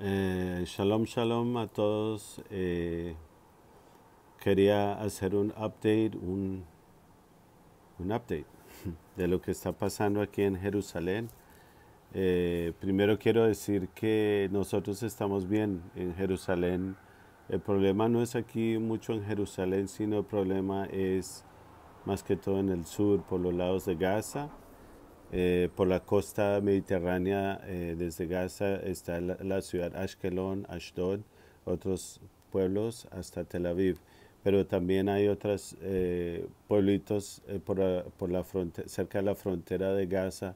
Eh, shalom, shalom a todos. Eh, quería hacer un update, un, update de lo que está pasando aquí en Jerusalén. Eh, primero quiero decir que nosotros estamos bien en Jerusalén. El problema no es aquí mucho en Jerusalén, sino el problema es más que todo en el sur, por los lados de Gaza. Eh, por la costa mediterránea, eh, desde Gaza, está la, ciudad Ashkelon, Ashdod, otros pueblos hasta Tel Aviv. Pero también hay otros eh, pueblitos por por cerca de la frontera de Gaza,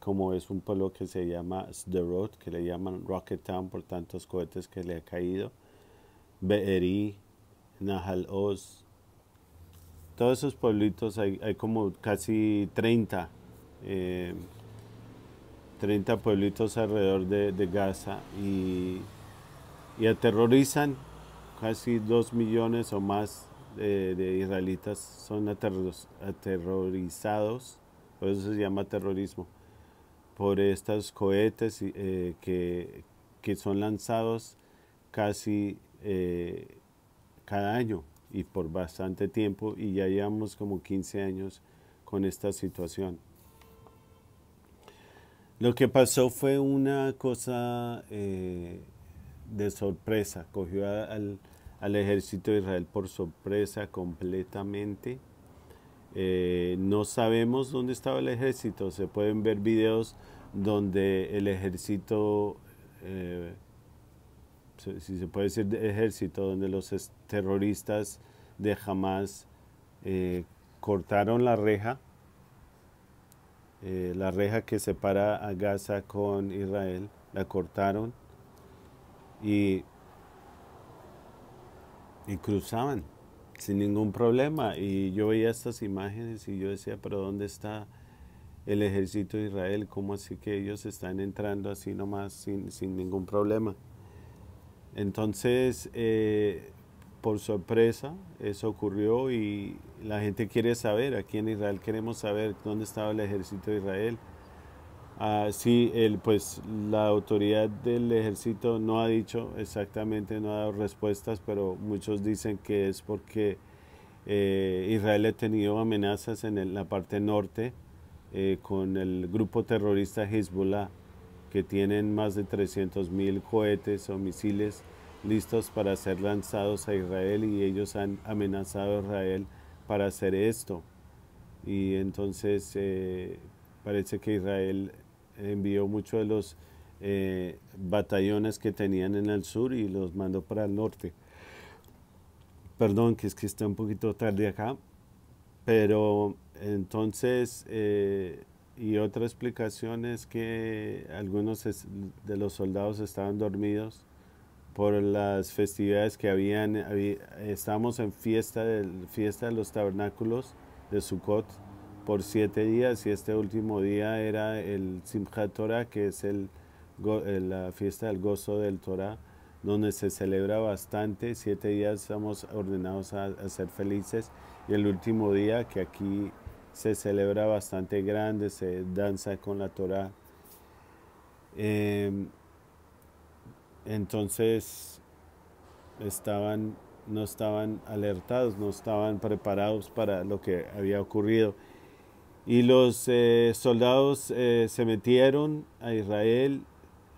como es un pueblo que se llama Sderot, que le llaman Rocket Town por tantos cohetes que le ha caído, Be'eri, Nahal Oz. Todos esos pueblitos, hay, hay como casi 30 30 eh, pueblitos alrededor de, Gaza y, aterrorizan casi 2 millones o más eh, de, israelitas son aterrorizados, por eso se llama terrorismo, por estos cohetes eh, que, son lanzados casi cada año y por bastante tiempo y ya llevamos como 15 años con esta situación. Lo que pasó fue una cosa eh, de sorpresa, cogió al, ejército de Israel por sorpresa completamente. Eh, no sabemos dónde estaba el ejército, se pueden ver videos donde el ejército, eh, si se puede decir ejército, donde los terroristas de Hamas cortaron la reja eh, la reja que separa a Gaza con Israel, la cortaron y, cruzaban sin ningún problema. Y yo veía estas imágenes y yo decía, pero ¿dónde está el ejército de Israel? ¿Cómo así que ellos están entrando así nomás sin, sin ningún problema? Entonces, eh, por sorpresa eso ocurrió y la gente quiere saber, aquí en Israel queremos saber dónde estaba el ejército de Israel. Ah, sí, pues la autoridad del ejército no ha dicho exactamente, no ha dado respuestas, pero muchos dicen que es porque eh, Israel ha tenido amenazas en la parte norte eh, con el grupo terrorista Hezbollah, que tienen más de 300 mil cohetes o misiles listos para ser lanzados a Israel y ellos han amenazado a Israel para hacer esto. Y entonces eh, parece que Israel envió muchos de los eh, batallones que tenían en el sur y los mandó para el norte. Perdón, que es que está un poquito tarde acá, pero entonces, eh, y otra explicación es que algunos de los soldados estaban dormidos por las festividades que habían. estábamos en fiesta, de, fiesta de los tabernáculos de Sukkot por siete días y este último día era el Simchat Torah, que es el, eh, la fiesta del gozo del Torah, donde se celebra bastante. Siete días estamos ordenados a, ser felices y el último día que aquí se celebra bastante grande, se danza con la Torah. Em, entonces estaban, no estaban alertados, no estaban preparados para lo que había ocurrido. Y los eh, soldados eh, se metieron a Israel,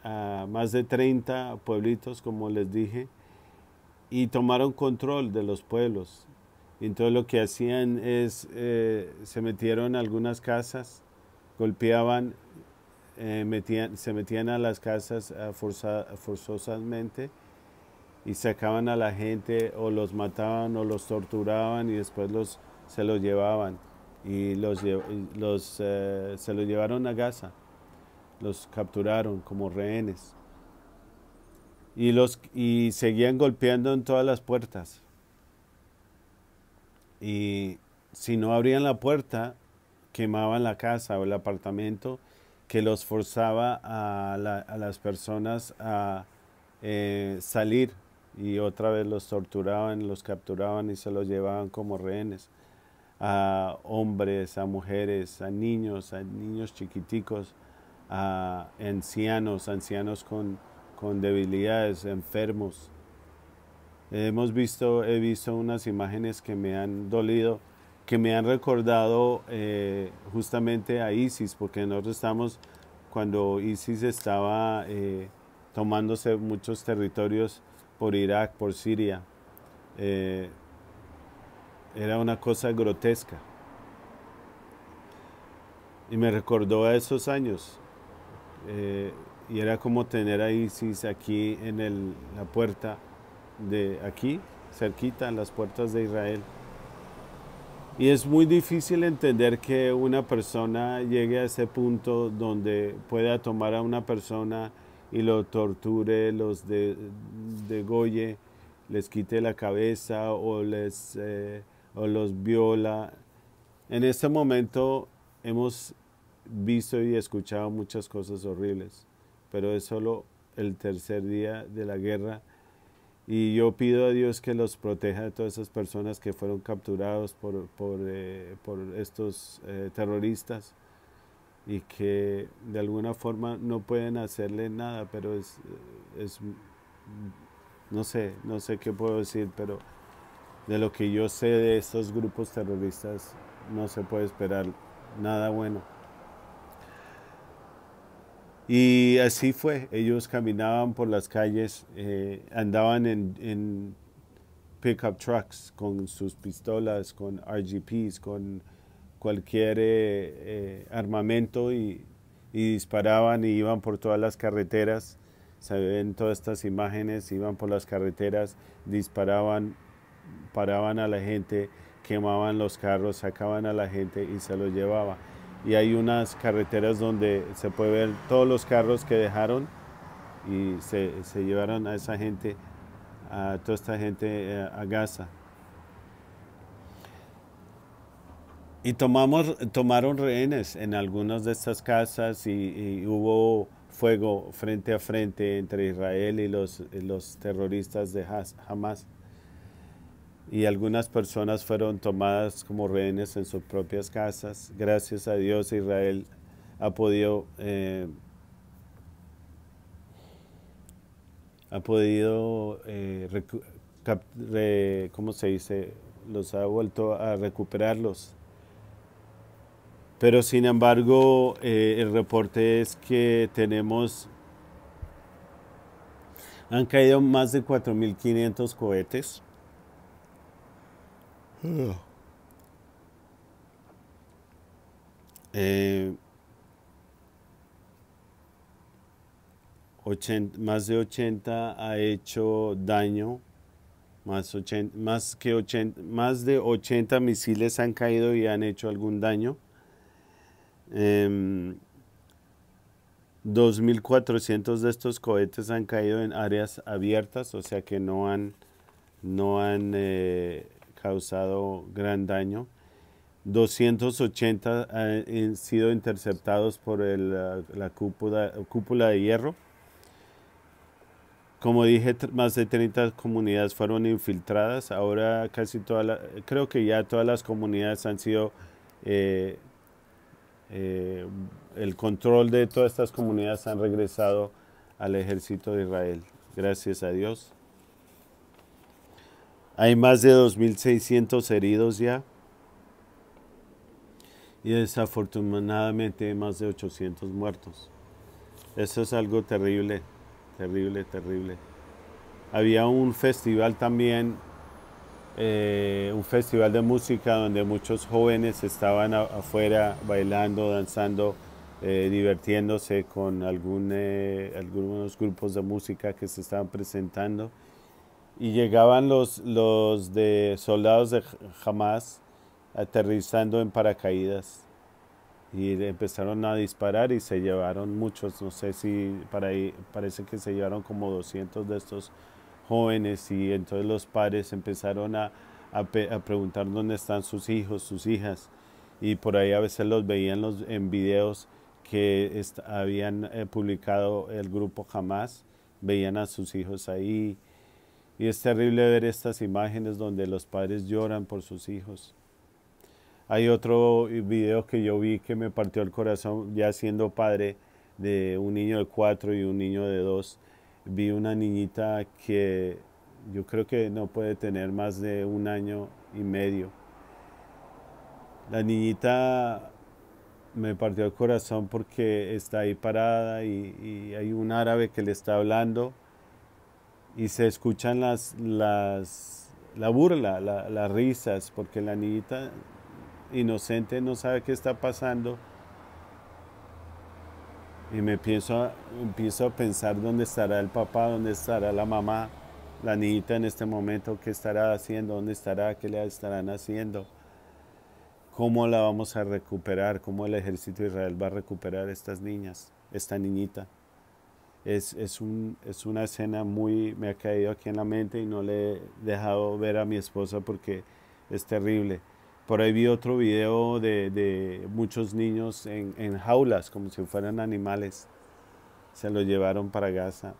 a más de 30 pueblitos, como les dije, y tomaron control de los pueblos. Entonces lo que hacían es, eh, se metieron a algunas casas, golpeaban eh, metían, se metían a las casas eh, forzosamente y sacaban a la gente o los mataban o los torturaban y después los, se los llevaban y los, los eh, se los llevaron a Gaza, los capturaron como rehenes y, los, y seguían golpeando en todas las puertas. Y si no abrían la puerta, quemaban la casa o el apartamento que los forzaba a, las personas a eh, salir y otra vez los torturaban, los capturaban y se los llevaban como rehenes a hombres, a mujeres, a niños, a niños chiquiticos, a ancianos, ancianos con, con debilidades, enfermos. Hemos visto, he visto unas imágenes que me han dolido que me han recordado eh, justamente a ISIS, porque nosotros estamos, cuando ISIS estaba eh, tomándose muchos territorios por Irak, por Siria, eh, era una cosa grotesca. Y me recordó a esos años. y era como tener a ISIS aquí en la puerta de aquí, cerquita, en las puertas de Israel. Y es muy difícil entender que una persona llegue a ese punto donde pueda tomar a una persona y lo torture, los de, les quite la cabeza o, eh, o los viola. En este momento hemos visto y escuchado muchas cosas horribles, pero es solo el tercer día de la guerra y yo pido a Dios que los proteja de todas esas personas que fueron capturados por, eh, estos eh, terroristas y que de alguna forma no pueden hacerle nada, pero es, es, no sé, no sé qué puedo decir, pero de lo que yo sé de estos grupos terroristas no se puede esperar nada bueno. Y así fue, ellos caminaban por las calles, eh, andaban en, pickup trucks con sus pistolas, con RGPs, con cualquier eh, eh, armamento y, y, disparaban y iban por todas las carreteras. Se ven todas estas imágenes, iban por las carreteras, disparaban, paraban a la gente, quemaban los carros, sacaban a la gente y se los llevaban y hay unas carreteras donde se puede ver todos los carros que dejaron y se, llevaron a esa gente, a toda esta gente eh, a Gaza. Y tomaron rehenes en algunas de estas casas y, hubo fuego frente a frente entre Israel y los, los terroristas de Hamas y algunas personas fueron tomadas como rehenes en sus propias casas. Gracias a Dios Israel ha podido, eh, ha podido eh, ¿cómo se dice? Los ha vuelto a recuperarlos. Pero sin embargo, eh, el reporte es que tenemos, han caído más de 4.500 cohetes Hmm. Eh, más de 80 ha hecho daño, más, más, que 80, más de 80 misiles han caído y han hecho algún daño. 2.400 em, de estos cohetes han caído en áreas abiertas, o sea que no han, no han eh, causado gran daño. 280 han eh, sido interceptados por la, cúpula, de hierro. Como dije, más de 30 comunidades fueron infiltradas. Ahora casi todas, creo que ya todas las comunidades han sido, eh, eh, el control de todas estas comunidades han regresado al ejército de Israel. Gracias a Dios. Hay más de 2.600 heridos ya. Y desafortunadamente más de 800 muertos. Eso es algo terrible, terrible, terrible. Había un festival también, eh, un festival de música donde muchos jóvenes estaban afuera bailando, danzando, eh, divirtiéndose con eh, algunos grupos de música que se estaban presentando y llegaban los, los soldados de Hamas aterrizando en paracaídas y empezaron a disparar y se llevaron muchos, no sé si para ahí, parece que se llevaron como 200 de estos jóvenes y entonces los padres empezaron a, a, preguntar dónde están sus hijos, sus hijas y por ahí a veces los veían los, en videos que habían eh, publicado el grupo Hamas, veían a sus hijos ahí y es terrible ver estas imágenes donde los padres lloran por sus hijos. Hay otro video que yo vi que me partió el corazón, ya siendo padre de un niño de cuatro y un niño de dos. Vi una niñita que yo creo que no puede tener más de un año y medio. La niñita me partió el corazón porque está ahí parada y, hay un árabe que le está hablando y se escuchan las, las la burla, las risas, porque la niñita inocente no sabe qué está pasando. Y me pienso empiezo a pensar dónde estará el papá, dónde estará la mamá, la niñita en este momento, qué estará haciendo, dónde estará, qué le estarán haciendo, cómo la vamos a recuperar, cómo el ejército de Israel va a recuperar a estas niñas, esta niñita es, una escena muy, me ha caído aquí en la mente y no le he dejado ver a mi esposa porque es terrible. Por ahí vi otro video de, muchos niños en, jaulas, como si fueran animales. Se lo llevaron para Gaza.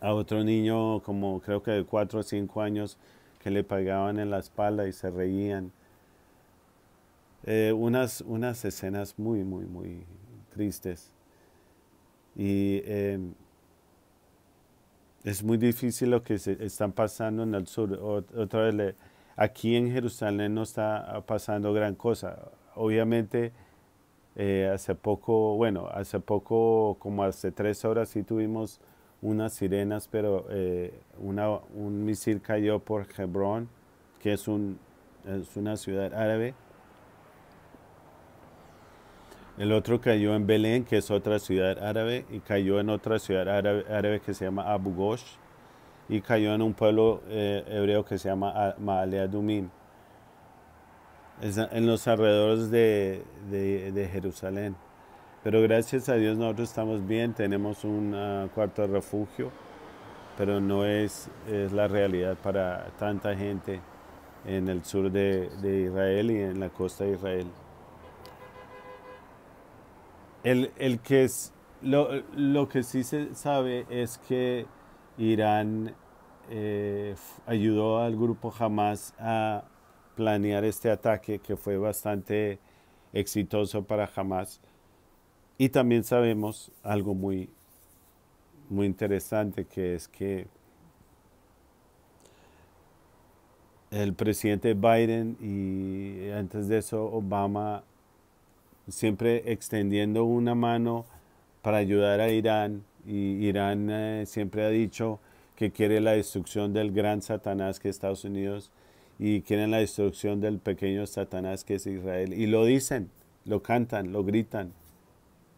A otro niño, como creo que de 4 o 5 años, que le pagaban en la espalda y se reían. Eh, unas escenas muy, muy, muy tristes. Y eh, es muy difícil lo que se están pasando en el sur. otra vez, aquí en Jerusalén no está ah, pasando gran cosa. Obviamente, eh, hace poco, bueno, hace poco, como hace tres horas, sí tuvimos unas sirenas, pero eh, un misil cayó por Hebrón, que es, un, es una ciudad árabe el otro cayó en Belén, que es otra ciudad árabe, y cayó en otra ciudad árabe, que se llama Abu Ghosh, y cayó en un pueblo eh, hebreo que se llama ah, Maale Adumim, en los alrededores de, Jerusalén. Pero gracias a Dios nosotros estamos bien, tenemos un ah, cuarto de refugio, pero no es, la realidad para tanta gente en el sur de Israel y en la costa de Israel. El, que es, lo, que sí se sabe es que Irán eh, ayudó al grupo Hamas a planear este ataque que fue bastante exitoso para Hamas. Y también sabemos algo muy, muy interesante, que es que el presidente Biden y antes de eso Obama siempre extendiendo una mano para ayudar a Irán. Y Irán eh, siempre ha dicho que quiere la destrucción del gran Satanás que es Estados Unidos y quieren la destrucción del pequeño Satanás que es Israel. Y lo dicen, lo cantan, lo gritan.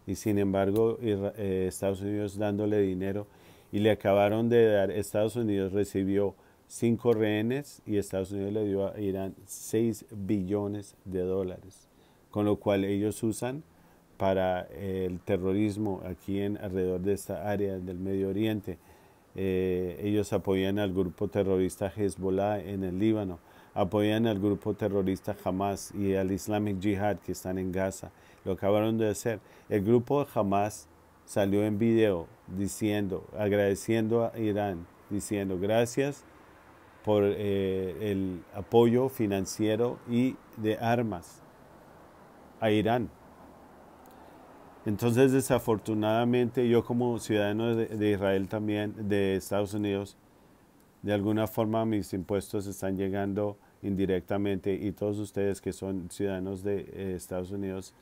Y sin embargo, eh, Estados Unidos dándole dinero y le acabaron de dar, Estados Unidos recibió cinco rehenes y Estados Unidos le dio a Irán seis billones de dólares con lo cual ellos usan para eh, el terrorismo aquí en alrededor de esta área del Medio Oriente. Eh, ellos apoyan al grupo terrorista Hezbollah en el Líbano, apoyan al grupo terrorista Hamas y al Islamic Jihad que están en Gaza. Lo acabaron de hacer. El grupo Hamas salió en video diciendo, agradeciendo a Irán, diciendo gracias por eh, el apoyo financiero y de armas a Irán. Entonces, desafortunadamente, yo como ciudadano de, Israel también, de Estados Unidos, de alguna forma mis impuestos están llegando indirectamente y todos ustedes que son ciudadanos de eh, Estados Unidos,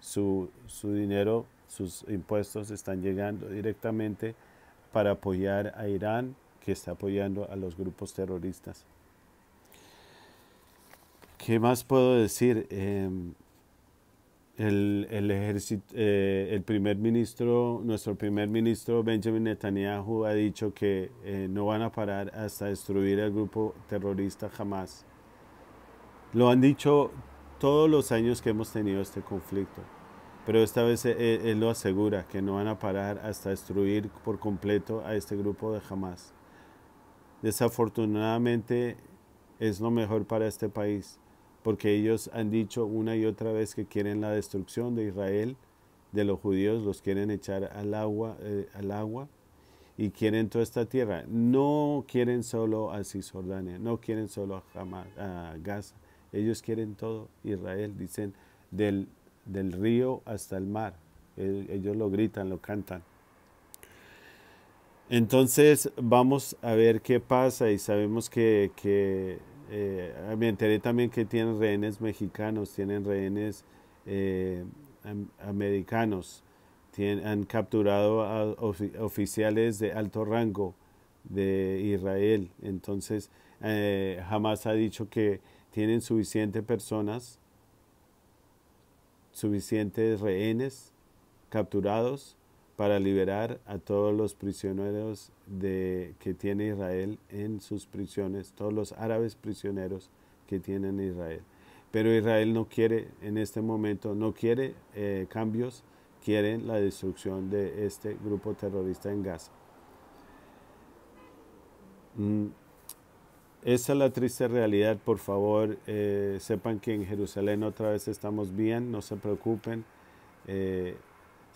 su, dinero, sus impuestos están llegando directamente para apoyar a Irán, que está apoyando a los grupos terroristas. ¿Qué más puedo decir? Em, el, el, eh, el primer ministro, nuestro primer ministro Benjamin Netanyahu ha dicho que eh, no van a parar hasta destruir el grupo terrorista jamás. Lo han dicho todos los años que hemos tenido este conflicto, pero esta vez eh, él, lo asegura, que no van a parar hasta destruir por completo a este grupo de jamás. Desafortunadamente es lo mejor para este país porque ellos han dicho una y otra vez que quieren la destrucción de Israel, de los judíos, los quieren echar al agua, eh, al agua y quieren toda esta tierra. No quieren solo a Cisjordania, no quieren solo a, a Gaza, ellos quieren todo Israel, dicen del, del río hasta el mar, ellos lo gritan, lo cantan. Entonces vamos a ver qué pasa y sabemos que eh, me enteré también que tienen rehenes mexicanos, tienen rehenes eh, americanos, han capturado a oficiales de alto rango de Israel. Entonces, eh, jamás ha dicho que tienen suficientes personas, suficientes rehenes capturados para liberar a todos los prisioneros que tiene Israel en sus prisiones, todos los árabes prisioneros que tienen Israel. Pero Israel no quiere en este momento, no quiere eh, cambios, quiere la destrucción de este grupo terrorista en Gaza. Mm, esa es la triste realidad, por favor, eh, sepan que en Jerusalén otra vez estamos bien, no se preocupen. Eh,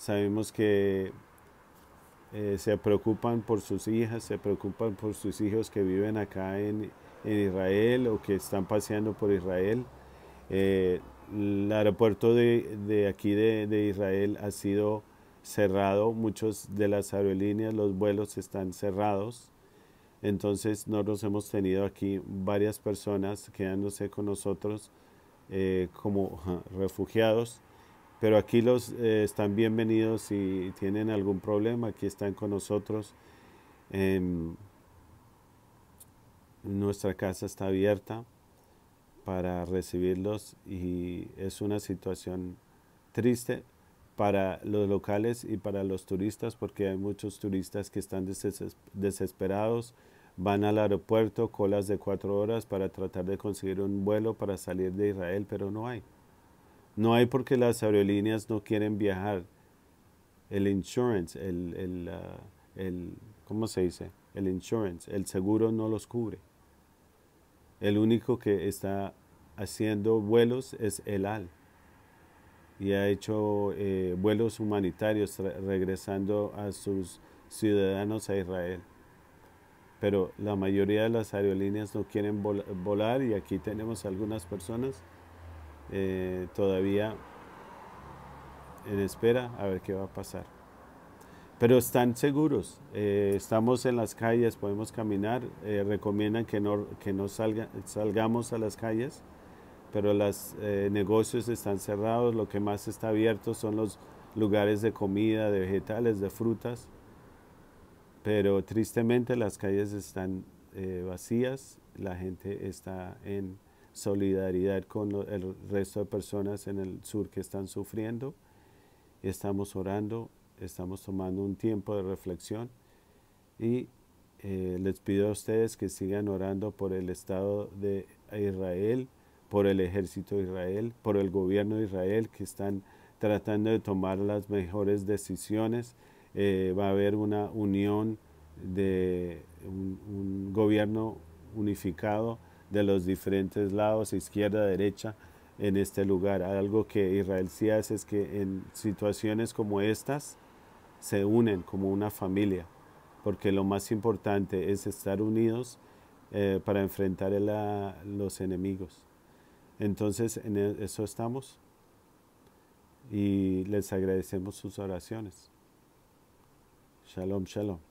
Sabemos que eh, se preocupan por sus hijas, se preocupan por sus hijos que viven acá en, Israel o que están paseando por Israel. Eh, el aeropuerto de, aquí de, Israel ha sido cerrado, Muchos de las aerolíneas, los vuelos están cerrados. Entonces nosotros hemos tenido aquí varias personas quedándose con nosotros eh, como refugiados pero aquí los eh, están bienvenidos si tienen algún problema, aquí están con nosotros. Em, nuestra casa está abierta para recibirlos y es una situación triste para los locales y para los turistas porque hay muchos turistas que están desesperados, van al aeropuerto, colas de cuatro horas para tratar de conseguir un vuelo para salir de Israel, pero no hay. No hay porque las aerolíneas no quieren viajar. El insurance, el, uh, el, ¿cómo se dice? El insurance, el seguro no los cubre. El único que está haciendo vuelos es el AL. Y ha hecho eh, vuelos humanitarios regresando a sus ciudadanos a Israel. Pero la mayoría de las aerolíneas no quieren volar y aquí tenemos algunas personas eh, todavía en espera a ver qué va a pasar. Pero están seguros, eh, estamos en las calles, podemos caminar, eh, recomiendan que no, que no salgamos a las calles, pero los negocios están cerrados, lo que más está abierto son los lugares de comida, de vegetales, de frutas, pero tristemente las calles están vacías, la gente está en solidaridad con el resto de personas en el sur que están sufriendo. Estamos orando, estamos tomando un tiempo de reflexión y eh, les pido a ustedes que sigan orando por el Estado de Israel, por el ejército de Israel, por el gobierno de Israel que están tratando de tomar las mejores decisiones. Eh, va a haber una unión de un gobierno unificado de los diferentes lados, izquierda, derecha, en este lugar. Algo que Israel sí hace es que en situaciones como estas se unen como una familia, porque lo más importante es estar unidos eh, para enfrentar a ah, los enemigos. Entonces, en e, eso estamos y les agradecemos sus oraciones. Shalom, shalom.